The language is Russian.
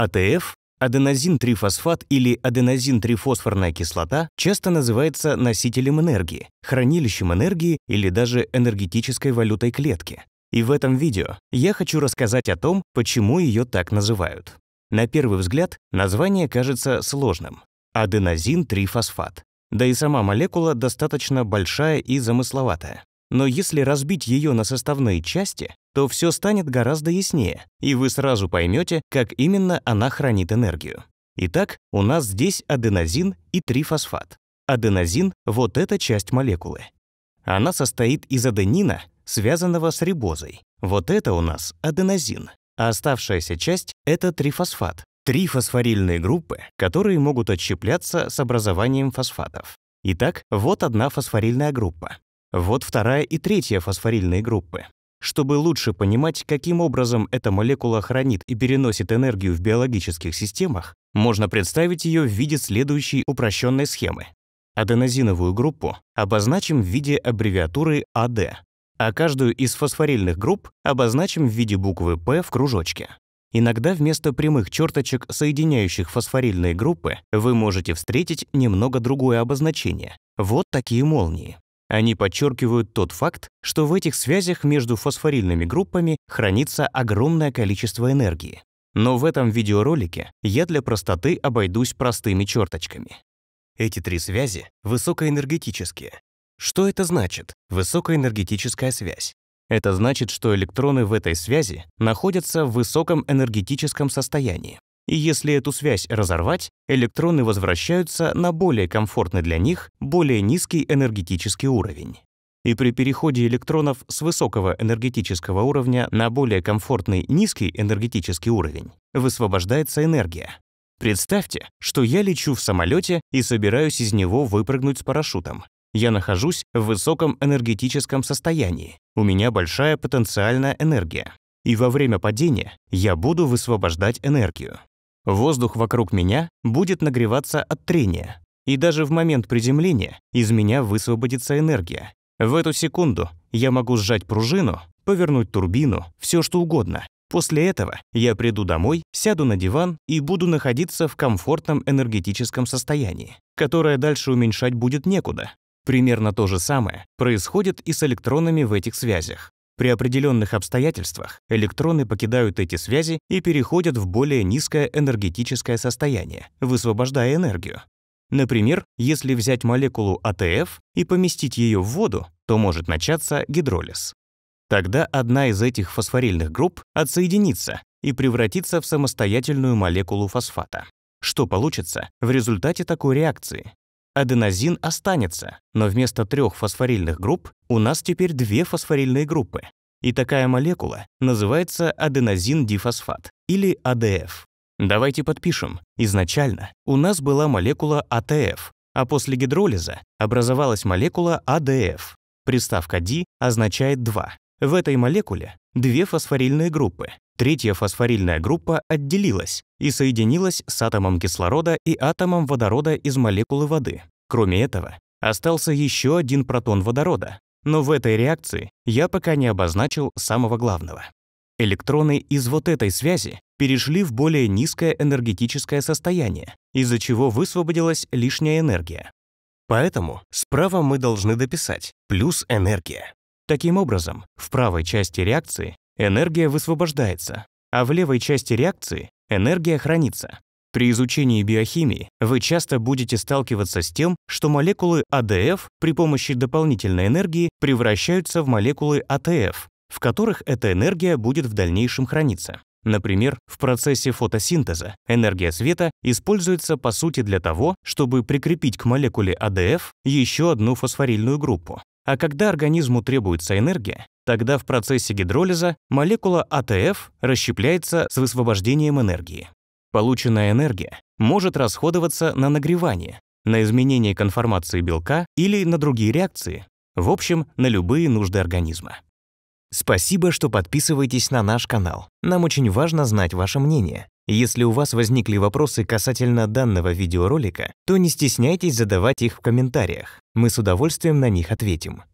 АТФ, аденозин-трифосфат или аденозин-трифосфорная кислота, часто называется носителем энергии, хранилищем энергии или даже энергетической валютой клетки. И в этом видео я хочу рассказать о том, почему ее так называют. На первый взгляд название кажется сложным – аденозин-трифосфат. Да и сама молекула достаточно большая и замысловатая. Но если разбить ее на составные части, то все станет гораздо яснее, и вы сразу поймете, как именно она хранит энергию. Итак, у нас здесь аденозин и трифосфат. Аденозин — вот эта часть молекулы. Она состоит из аденина, связанного с рибозой. Вот это у нас аденозин, а оставшаяся часть — это трифосфат. Три фосфорильные группы, которые могут отщепляться с образованием фосфатов. Итак, вот одна фосфорильная группа. Вот вторая и третья фосфорильные группы. Чтобы лучше понимать, каким образом эта молекула хранит и переносит энергию в биологических системах, можно представить ее в виде следующей упрощенной схемы. Аденозиновую группу обозначим в виде аббревиатуры АД, а каждую из фосфорильных групп обозначим в виде буквы П в кружочке. Иногда вместо прямых черточек, соединяющих фосфорильные группы, вы можете встретить немного другое обозначение. Вот такие молнии. Они подчеркивают тот факт, что в этих связях между фосфорильными группами хранится огромное количество энергии. Но в этом видеоролике я для простоты обойдусь простыми черточками. Эти три связи высокоэнергетические. Что это значит, высокоэнергетическая связь? Это значит, что электроны в этой связи находятся в высоком энергетическом состоянии и если эту связь разорвать, электроны возвращаются на более комфортный для них, более низкий энергетический уровень. И при переходе электронов с высокого энергетического уровня на более комфортный низкий энергетический уровень высвобождается энергия. Представьте, что я лечу в самолете и собираюсь из него выпрыгнуть с парашютом. Я нахожусь в высоком энергетическом состоянии. У меня большая потенциальная энергия. И во время падения я буду высвобождать энергию. Воздух вокруг меня будет нагреваться от трения, и даже в момент приземления из меня высвободится энергия. В эту секунду я могу сжать пружину, повернуть турбину, все что угодно. После этого я приду домой, сяду на диван и буду находиться в комфортном энергетическом состоянии, которое дальше уменьшать будет некуда. Примерно то же самое происходит и с электронами в этих связях. При определенных обстоятельствах электроны покидают эти связи и переходят в более низкое энергетическое состояние, высвобождая энергию. Например, если взять молекулу АТФ и поместить ее в воду, то может начаться гидролиз. Тогда одна из этих фосфорильных групп отсоединится и превратится в самостоятельную молекулу фосфата. Что получится в результате такой реакции? Аденозин останется, но вместо трех фосфорильных групп у нас теперь две фосфорильные группы. И такая молекула называется аденозин-дифосфат или АДФ. Давайте подпишем. Изначально у нас была молекула АТФ, а после гидролиза образовалась молекула АДФ. Приставка «ди» означает «два». В этой молекуле две фосфорильные группы, Третья фосфорильная группа отделилась и соединилась с атомом кислорода и атомом водорода из молекулы воды. Кроме этого, остался еще один протон водорода. Но в этой реакции я пока не обозначил самого главного. Электроны из вот этой связи перешли в более низкое энергетическое состояние, из-за чего высвободилась лишняя энергия. Поэтому справа мы должны дописать «плюс энергия». Таким образом, в правой части реакции энергия высвобождается, а в левой части реакции энергия хранится. При изучении биохимии вы часто будете сталкиваться с тем, что молекулы АДФ при помощи дополнительной энергии превращаются в молекулы АТФ, в которых эта энергия будет в дальнейшем храниться. Например, в процессе фотосинтеза энергия света используется по сути для того, чтобы прикрепить к молекуле АДФ еще одну фосфорильную группу. А когда организму требуется энергия, тогда в процессе гидролиза молекула АТФ расщепляется с высвобождением энергии. Полученная энергия может расходоваться на нагревание, на изменение конформации белка или на другие реакции, в общем, на любые нужды организма. Спасибо, что подписываетесь на наш канал. Нам очень важно знать ваше мнение. Если у вас возникли вопросы касательно данного видеоролика, то не стесняйтесь задавать их в комментариях. Мы с удовольствием на них ответим.